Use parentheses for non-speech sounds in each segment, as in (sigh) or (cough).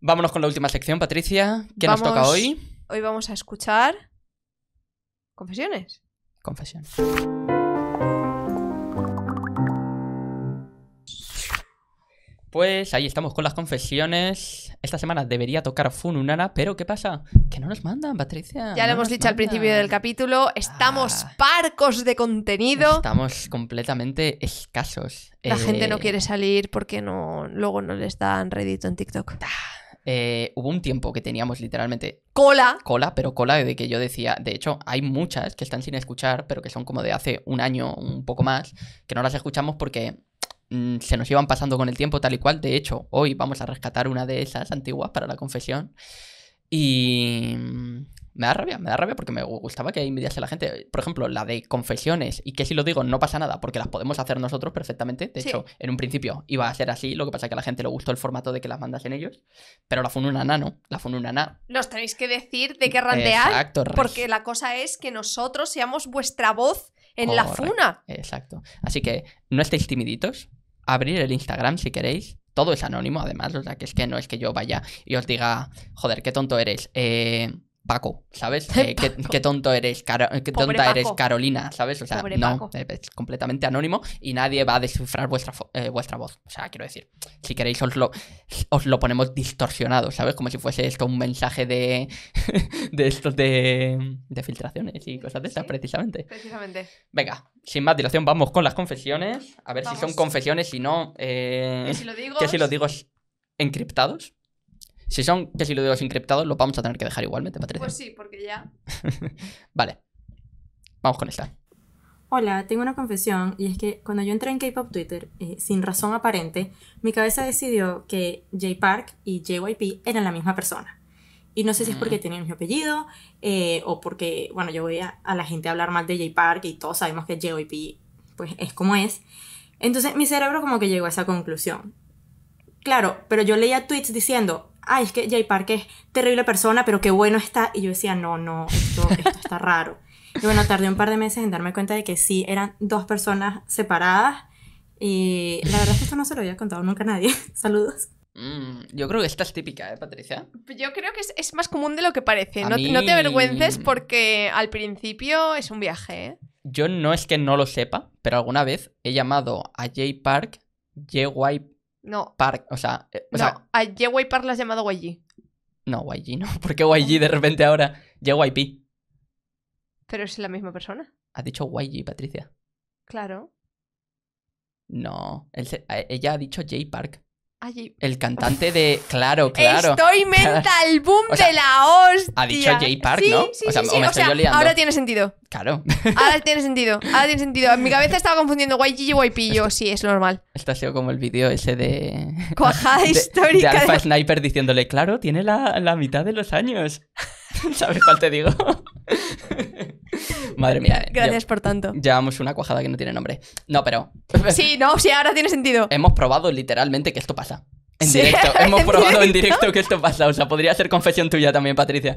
Vámonos con la última sección, Patricia. ¿Qué nos toca hoy? Hoy vamos a escuchar. Confesiones. Confesiones. Pues ahí estamos con las confesiones. Esta semana debería tocar Fununana, pero ¿qué pasa? Que no nos mandan, Patricia. Ya lo hemos dicho al principio del capítulo, estamos ah. parcos de contenido. Estamos completamente escasos. La gente no eh, quiere salir porque no, luego no les dan redito en TikTok. Ah, eh, hubo un tiempo que teníamos literalmente cola. Cola, pero cola de que yo decía, de hecho, hay muchas que están sin escuchar, pero que son como de hace un año, un poco más, que no las escuchamos porque Mm, se nos iban pasando con el tiempo tal y cual. De hecho, hoy vamos a rescatar una de esas antiguas para la confesión. Y mm, me da rabia, me da rabia porque me gustaba que envidiase la gente. Por ejemplo, la de confesiones y que si lo digo no pasa nada porque las podemos hacer nosotros perfectamente. De hecho, en un principio iba a ser así, lo que pasa es que a la gente le gustó el formato de que las mandas en ellos, pero la fununana no, La fununana nana Nos tenéis que decir de qué randear Exacto, porque la cosa es que nosotros seamos vuestra voz en la funa. Exacto. Así que no estéis timiditos, abrir el Instagram si queréis. Todo es anónimo, además, o sea, que es que no es que yo vaya y os diga, joder, qué tonto eres. Eh, Paco, ¿sabes? (laughs) Eh, qué, tonto eres, eh, qué tonta eres Carolina, ¿sabes? O sea, no, eh, es completamente anónimo y nadie va a descifrar vuestra, vuestra voz. O sea, quiero decir, si queréis os lo, os lo ponemos distorsionado, ¿sabes? Como si fuese esto un mensaje de, (laughs) de estos de, filtraciones y cosas de esas, precisamente. Precisamente. Venga, sin más dilación, vamos con las confesiones. A ver si son confesiones, y no... si lo digo... ¿Qué si lo digo encriptados. Si son que si lo digo los encriptados, lo vamos a tener que dejar igualmente, Patricia. Pues sí, porque ya. (laughs) vale. Vamos con esta. Hola, tengo una confesión y es que cuando yo entré en K-Pop Twitter, eh, sin razón aparente, mi cabeza decidió que J-Park y JYP eran la misma persona. Y no sé si es porque mm. tenían mi apellido eh, o porque, bueno, yo voy a, la gente a hablar mal de J-Park y todos sabemos que JYP pues es como es. Entonces mi cerebro como que llegó a esa conclusión. Claro, pero yo leía tweets diciendo, ay, es que Jay Park es terrible persona, pero qué bueno está. Y yo decía, no, no, esto, está raro. Y bueno, tardé un par de meses en darme cuenta de que sí, eran dos personas separadas. Y la verdad es que esto no se lo había contado nunca a nadie. (laughs) Saludos. Mm, yo creo que esta es típica, ¿eh, Patricia? Yo creo que es, más común de lo que parece. No, te avergüences porque al principio es un viaje, ¿eh? Yo no es que no lo sepa, pero alguna vez he llamado a Jay Park, White. No. Park, o sea. Eh, o no, sea, a JY Park la has llamado YG. No, YG no. (laughs) porque qué YG de repente ahora? JYP. Pero es la misma persona. Ha dicho YG, Patricia. Claro. No. Eh, ella ha dicho J Park el cantante de. Claro, (laughs) claro. Estoy (laughs) mental boom de la hostia. Ha dicho Jay Park, ¿no? o Ahora tiene sentido. Claro. Ahora (laughs) tiene sentido. Ahora tiene sentido. En mi cabeza estaba confundiendo YG y YP. Yo, sí, es normal. Esto ha sido como el vídeo ese de. Cuajada histórica. De, Alpha Sniper diciéndole, claro, tiene la mitad de los años. ¿Sabes cuál te digo? (laughs) Madre mía. Eh, Gracias por tanto. Llevamos una cuajada que no tiene nombre. No, pero. (laughs) sí, no, sí, ahora tiene sentido. Hemos probado literalmente que esto pasa. En directo. (laughs) Hemos probado en directo que esto pasa. O sea, podría ser confesión tuya también, Patricia.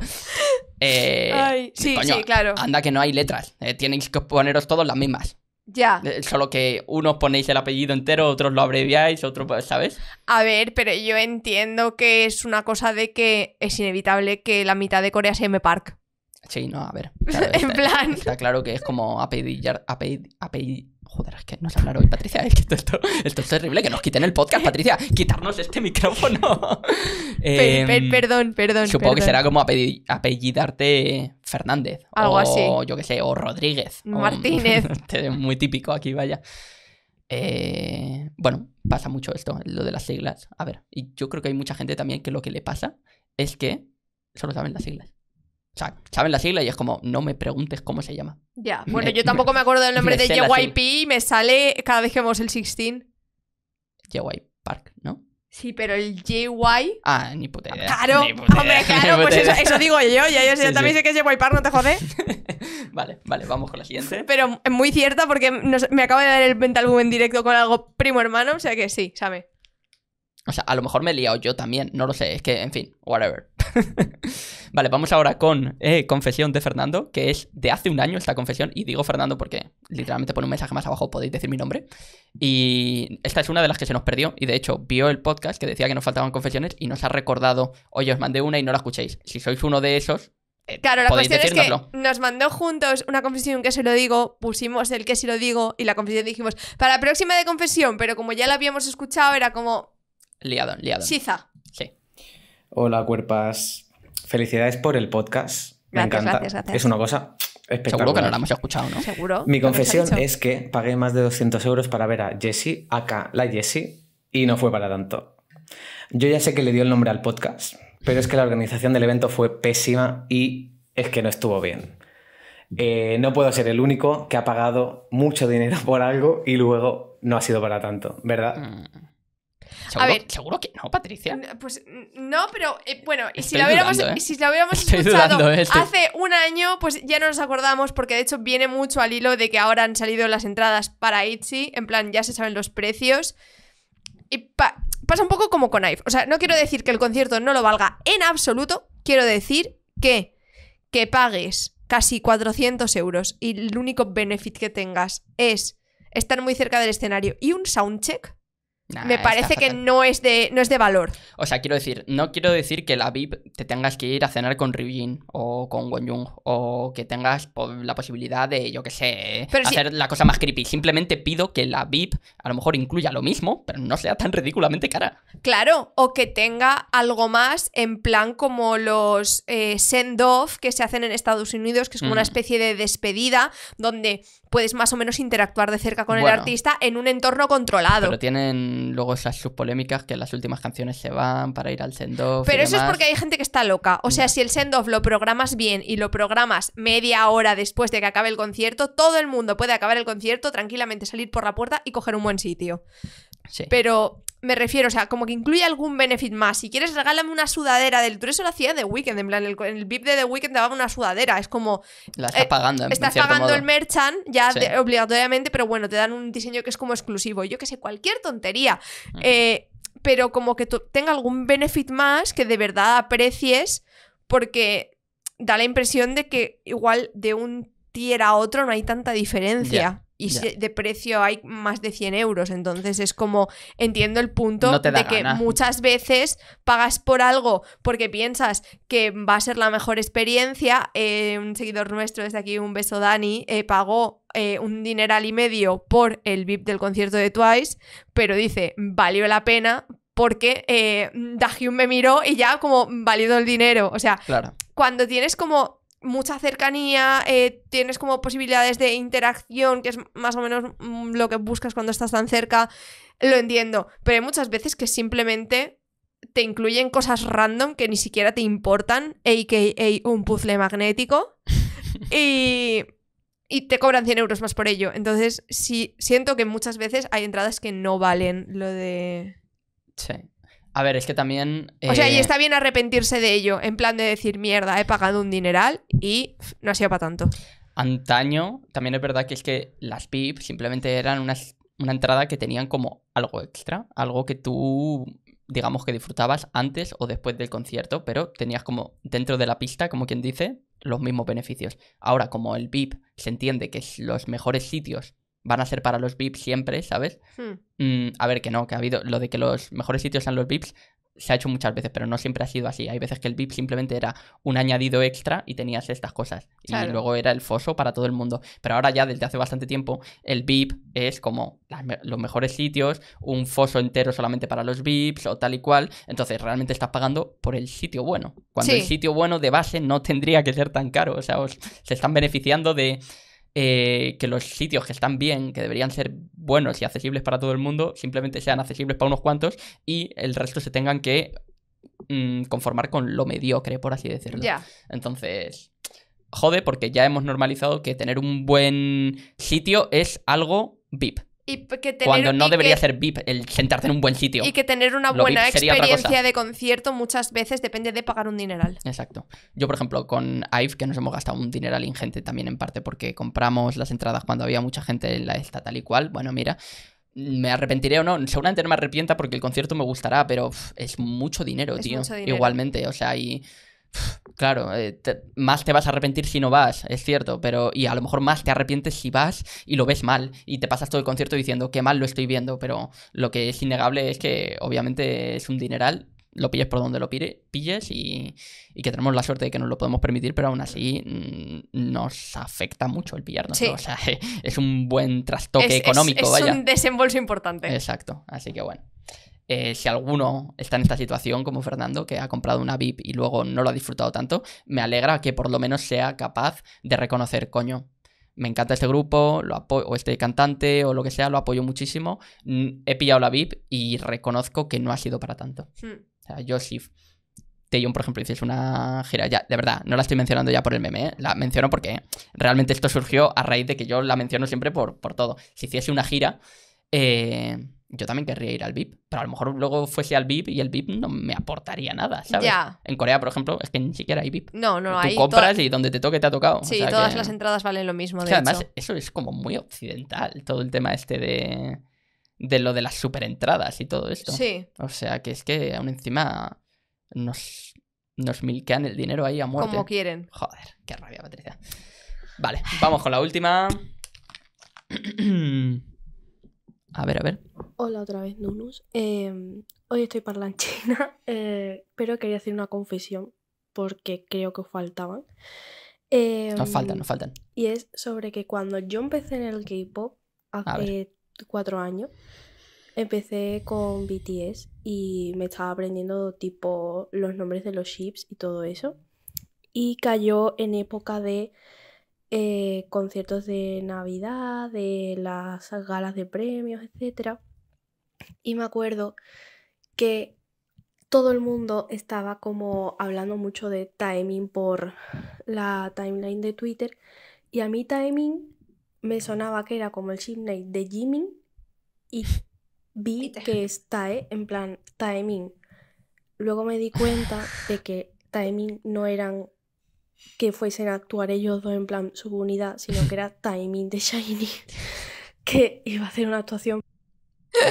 Eh, Ay, sí, claro. Anda que no hay letras. Eh, Tienen que poneros todos las mismas. Ya. Solo que unos ponéis el apellido entero, otros lo abreviáis, otros, pues, ¿sabes? A ver, pero yo entiendo que es una cosa de que es inevitable que la mitad de Corea sea M-Park. Sí, no, a ver. (laughs) en está, plan. Está claro que es como apellidar. pedir Joder, es que no sé hablar hoy, Patricia. que esto, esto, es terrible. Que nos quiten el podcast, Patricia. (laughs) Quitarnos este micrófono. (laughs) Em, perdón, perdón. Supongo que será como apellidarte Fernández. Algo o, yo qué sé, o Rodríguez. Martínez. Este muy típico aquí, vaya. Eh, bueno, pasa mucho esto, lo de las siglas. A ver, y yo creo que hay mucha gente también que lo que le pasa es que solo saben las siglas sea, saben la sigla y es como, no me preguntes cómo se llama. Ya, (laughs) bueno, yo tampoco me acuerdo del nombre de JYP y me sale cada vez que vemos el 16. JY Park, ¿no? Sí, pero el JY. Ah, ni puta idea. Claro, hombre, claro, (laughs) pues eso, digo yo. Ya, (laughs) yo, también sé que es JY Park, no te jodes. vale, vale, vamos con la siguiente. Pero es muy cierta porque me acaba de dar el álbum en directo con algo primo hermano, o sea que sí, sabe. O sea, a lo mejor me he liado yo también, no lo sé, es que, en fin, whatever. (laughs) vale, vamos ahora con eh, confesión de Fernando, que es de hace un año esta confesión, y digo Fernando porque literalmente pone un mensaje más abajo, podéis decir mi nombre. Y esta es una de las que se nos perdió, y de hecho vio el podcast que decía que nos faltaban confesiones y nos ha recordado, oye, os mandé una y no la escuchéis. Si sois uno de esos, eh, Claro, la cuestión es que nos mandó juntos una confesión que se lo digo, pusimos el que se lo digo y la confesión dijimos, para la próxima de confesión, pero como ya la habíamos escuchado, era como... Liado, liado. Hola, cuerpas. Felicidades por el podcast. Me encanta. Es una cosa espectacular. Seguro que no la hemos escuchado, ¿no? Seguro. Mi confesión es que pagué más de 200 euros para ver a Jessie, acá la Jessie, y no fue para tanto. Yo ya sé que le dio el nombre al podcast, pero es que la organización del evento fue pésima y es que no estuvo bien. Eh, no puedo ser el único que ha pagado mucho dinero por algo y luego no ha sido para tanto, ¿verdad? Mm. ¿Seguro, a ver, que no, Patricia. pues no, pero eh, bueno, ¿eh? y si, la hubiéramos, escuchado ¿eh? hace un año, pues ya no nos acordamos, porque de hecho viene mucho al hilo de que ahora han salido las entradas para Itzy, en plan, ya se saben los precios. Y pasa un poco como con Ive. O sea, no quiero decir que el concierto no lo valga en absoluto, quiero decir que, que pagues casi 400 euros y el único benefit que tengas es estar muy cerca del escenario y un soundcheck me parece que no es, de, no es de valor. O sea, quiero decir, no quiero decir que la VIP te tengas que ir a cenar con Ryujin o con Wonjung o que tengas la posibilidad de, yo qué sé, hacer la cosa más creepy. Simplemente pido que la VIP a lo mejor incluya lo mismo, pero no sea tan ridículamente cara. Claro, o que tenga algo más en plan como los eh, send-off que se hacen en Estados Unidos, que es como una mm. especie de despedida donde puedes más o menos interactuar de cerca con el artista en un entorno controlado. Pero tienen luego esas subpolémicas que las últimas canciones se van para ir al send-off. Pero eso es porque hay gente que está loca. O sea, si el send-off lo programas bien y lo programas media hora después de que acabe el concierto, todo el mundo puede acabar el concierto, tranquilamente salir por la puerta y coger un buen sitio. Sí. Pero me refiero, o sea, como que incluye algún benefit más. Si quieres, regálame una sudadera del Tour. Eso lo hacía The weekend en plan, el, el VIP de The weekend te daba una sudadera. Es como. La estás eh, pagando, Estás pagando el merchant, ya obligatoriamente, pero bueno, te dan un diseño que es como exclusivo. Yo que sé, cualquier tontería. Mm. Eh, pero como que tenga algún benefit más que de verdad aprecies, porque da la impresión de que igual de un tier a otro no hay tanta diferencia y de precio hay más de 100 euros. Entonces es como, entiendo el punto de que muchas veces pagas por algo porque piensas que va a ser la mejor experiencia. Eh, un seguidor nuestro desde aquí, un beso Dani, eh, pagó eh, un dineral y medio por el VIP del concierto de Twice, pero dice, valió la pena porque eh, Dahyun me miró y ya como valido el dinero. O sea, cuando tienes como mucha cercanía, eh, tienes como posibilidades de interacción, que es más o menos mm, lo que buscas cuando estás tan cerca, lo entiendo, pero hay muchas veces que simplemente te incluyen cosas random que ni siquiera te importan, a.k.a. un puzzle magnético, (laughs) y, y te cobran 100 euros más por ello. Entonces, sí, siento que muchas veces hay entradas que no valen lo de... Sí. A ver, es que también. O sea, y eh, está bien arrepentirse de ello, en plan de decir, mierda, he pagado un dineral y no ha sido para tanto. Antaño, también es verdad que es que las VIP simplemente eran una entrada que tenían como algo extra, algo que tú, digamos que disfrutabas antes o después del concierto, pero tenías como dentro de la pista, como quien dice, los mismos beneficios. Ahora, como el VIP se entiende que es los mejores sitios van a ser para los VIPs siempre, ¿sabes? Hmm. Mm, a ver, que no, que ha habido lo de que los mejores sitios sean los VIPs. Se ha hecho muchas veces, pero no siempre ha sido así. Hay veces que el VIP simplemente era un añadido extra y tenías estas cosas. Y luego era el foso para todo el mundo. Pero ahora ya, desde hace bastante tiempo, el VIP es como los mejores sitios, un foso entero solamente para los VIPs o tal y cual. Entonces, realmente estás pagando por el sitio bueno. Cuando el sitio bueno de base no tendría que ser tan caro. O sea, se están beneficiando de eh, que los sitios que están bien, que deberían ser buenos y accesibles para todo el mundo, simplemente sean accesibles para unos cuantos y el resto se tengan que mm, conformar con lo mediocre, por así decirlo. Entonces, jode porque ya hemos normalizado que tener un buen sitio es algo VIP. Cuando no debería ser VIP, el sentarte en un buen sitio. Y que tener una buena experiencia de concierto muchas veces depende de pagar un dineral. Exacto. Yo, por ejemplo, con IVE, que nos hemos gastado un dineral ingente también en parte porque compramos las entradas cuando había mucha gente en la esta tal y cual. Bueno, mira, me arrepentiré o no, seguramente no me arrepienta porque el concierto me gustará, pero es mucho dinero, tío. Mucho dinero. Igualmente, o sea, y Claro, eh, más te vas a arrepentir si no vas, es cierto, pero y a lo mejor más te arrepientes si vas y lo ves mal y te pasas todo el concierto diciendo que mal lo estoy viendo, pero lo que es innegable es que obviamente es un dineral, lo pillas por donde lo pilles y, que tenemos la suerte de que nos lo podemos permitir, pero aún así mm, nos afecta mucho el pillarnos. (laughs) es un buen trastoque económico, es, un desembolso importante. Exacto, así que bueno. Eh, si alguno está en esta situación, como Fernando, que ha comprado una VIP y luego no lo ha disfrutado tanto, me alegra que por lo menos sea capaz de reconocer, coño, me encanta este grupo, lo o este cantante, o lo que sea, lo apoyo muchísimo. He pillado la VIP y reconozco que no ha sido para tanto. Hmm. O sea, yo si por ejemplo, hiciese una gira, ya, de verdad, no la estoy mencionando ya por el meme, ¿eh? la menciono porque realmente esto surgió a raíz de que yo la menciono siempre por, por todo. Si hiciese una gira, eh, yo también querría ir al VIP, pero a lo mejor luego fuese al VIP y el VIP no me aportaría nada, ¿sabes? En Corea, por ejemplo, es que ni siquiera hay VIP. No, no, hay. Tú compras y donde te toque te ha tocado. Sí, todas las entradas valen lo mismo. De además, eso es como muy occidental, todo el tema este de, de lo de las superentradas y todo esto. Sí. O sea, que es que aún encima nos, nos milquean el dinero ahí a muerte. Como quieren. Joder, qué rabia, Patricia. Vale, vamos con la última. (clears throat) A ver, a ver. Hola otra vez, Nunus. Em, hoy estoy en China, (laughs) eh, pero quería hacer una confesión porque creo que faltaban. nos em, faltan, nos faltan. Y es sobre que cuando yo empecé en el K-pop hace cuatro años, empecé con BTS y me estaba aprendiendo tipo los nombres de los chips y todo eso. Y cayó en época de eh, conciertos de Navidad, de las galas de premios, etc. Y me acuerdo que todo el mundo estaba como hablando mucho de timing por la timeline de Twitter. Y a mí timing me sonaba que era como el Sydney de jimmy y vi que es ¿eh? en plan timing Luego me di cuenta de que timing no eran que fuesen a actuar ellos dos en plan subunidad, sino que era (laughs) Timing de Shiny, (laughs) que iba a hacer una actuación.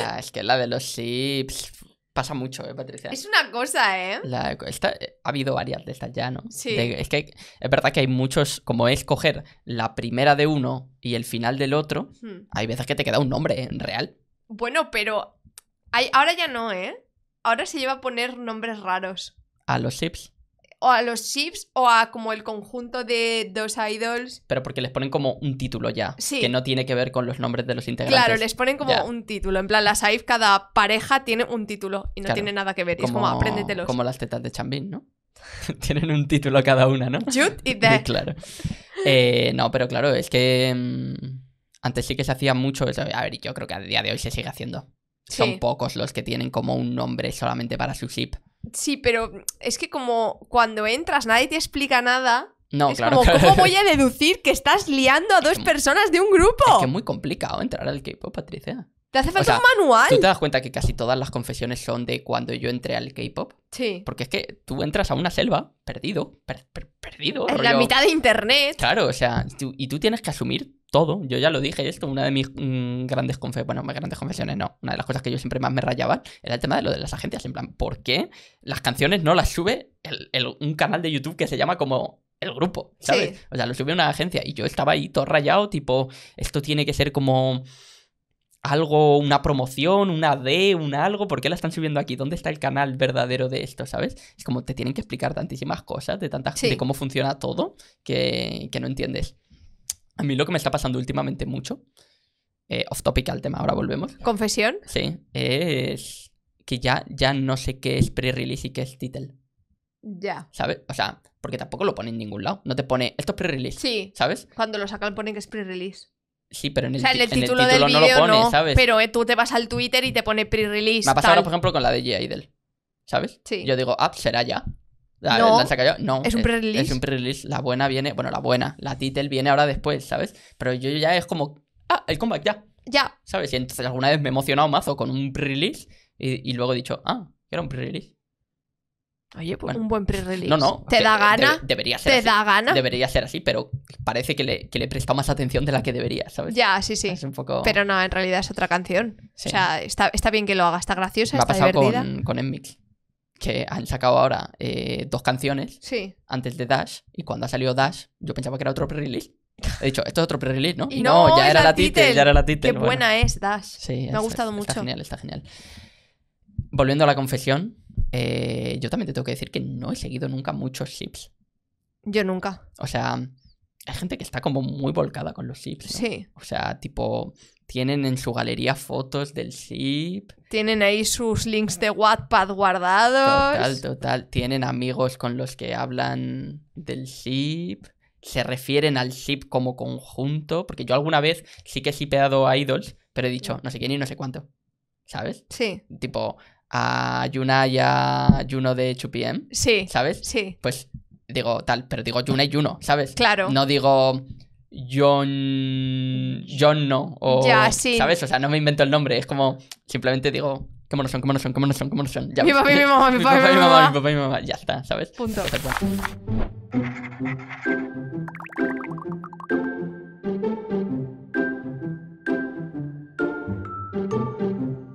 Ah, es que la de los sips pasa mucho, ¿eh, Patricia? Es una cosa, ¿eh? ¿eh? ha habido varias de estas ya, ¿no? Sí. es que es verdad que hay muchos, como es coger la primera de uno y el final del otro, hay veces que te queda un nombre en ¿eh? real. Bueno, pero ahora ya no, ¿eh? Ahora se lleva a poner nombres raros. ¿A los sips? o a los ships o a como el conjunto de dos idols. Pero porque les ponen como un título ya. Que no tiene que ver con los nombres de los integrantes. Claro, les ponen como un título. En plan, las IVE, cada pareja tiene un título y no tiene nada que ver. es como apréndetelos. Como las tetas de Chambin, ¿no? (laughs) Tienen un título cada una, ¿no? Jude y (laughs) Death. claro. Eh, no, pero claro, es que mm, antes sí que se hacía mucho. Eso. A ver, yo creo que a día de hoy se sigue haciendo. Son pocos los que tienen como un nombre solamente para su ship. Sí, pero es que como cuando entras nadie te explica nada. No, es claro, como, ¿cómo voy a deducir que estás liando a dos personas de un grupo? Es que muy complicado entrar al K-pop, Patricia. ¿Te hace falta un manual? ¿Tú te das cuenta que casi todas las confesiones son de cuando yo entré al K-pop? Sí. Porque es que tú entras a una selva, perdido, perdido. En la mitad de internet. Claro, o sea, y tú tienes que asumir todo. Yo ya lo dije esto, una de mis mm, grandes confesiones, bueno, mis grandes confesiones no, una de las cosas que yo siempre más me rayaba era el tema de lo de las agencias, en plan, ¿por qué las canciones no las sube el, un canal de YouTube que se llama como el grupo, ¿sabes? O sea, lo sube una agencia y yo estaba ahí todo rayado, tipo, esto tiene que ser como algo, una promoción, una D, un algo, ¿por qué la están subiendo aquí? ¿Dónde está el canal verdadero de esto, sabes? Es como te tienen que explicar tantísimas cosas, de tantas de cómo funciona todo, que, no entiendes. A mí lo que me está pasando últimamente mucho, eh, off topic al tema, ahora volvemos. ¿Confesión? Sí, es que ya, ya no sé qué es pre-release y qué es title. Ya. ¿Sabes? O sea, porque tampoco lo pone en ningún lado. No te pone, esto es pre-release. Sí. ¿Sabes? Cuando lo sacan ponen que es pre-release. Sí, pero en el, título, no lo pone, ¿sabes? Pero eh, tú te vas al Twitter y te pone pre-release. Me ha pasado, por ejemplo, con la de G. ¿Sabes? Sí. Yo digo, ah, será ya. La, no, la es un pre-release. Es, un pre-release. La buena viene, bueno, la buena, la title viene ahora después, ¿sabes? Pero yo ya es como, ah, el comeback ya. Ya. ¿Sabes? Y entonces alguna vez me he emocionado mazo con un pre-release y, y luego he dicho, ah, era un pre-release. Oye, pues, un buen pre-release. No, no. ¿Te da gana? debería ser así. Debería ser así, pero parece que le, presta más atención de la que debería, ¿sabes? Ya, sí, sí. un poco... Pero no, en realidad es otra canción. O sea, está, bien que lo haga, está graciosa, Me ha pasado con, con que han sacado ahora eh, dos canciones sí. antes de Dash, y cuando ha salido Dash, yo pensaba que era otro pre-release. He dicho, esto es otro pre-release, ¿no? (laughs) Y, no, ya era la Tite, ya era la Qué buena es Dash. Sí, Me ha gustado mucho. Está genial, está genial. Volviendo a la confesión eh, yo también te tengo que decir que no he seguido nunca muchos ships. Yo nunca. O sea, hay gente que está como muy volcada con los ships. Sí. O sea, tipo, tienen en su galería fotos del ship. Tienen ahí sus links de Wattpad guardados. Total, total. Tienen amigos con los que hablan del chip Se refieren al chip como conjunto. Porque yo alguna vez sí que he shipeado a idols, pero he dicho no sé quién y no sé cuánto. ¿Sabes? Sí. Tipo, a Yuna y a Juno de 2PM. Sí. ¿Sabes? Sí. Pues digo tal, pero digo Yuna y Yuno ¿sabes? Claro. No digo John. John no. O, ya, sí. ¿Sabes? O sea, no me invento el nombre. Es como simplemente digo. ¿Cómo no son? ¿Cómo no son? ¿Cómo no son? ¿Cómo no son? Ya, mi papá, mi mamá, mi papá, mi mamá, mi papá, mi mamá. Ya está, ¿sabes? Punto.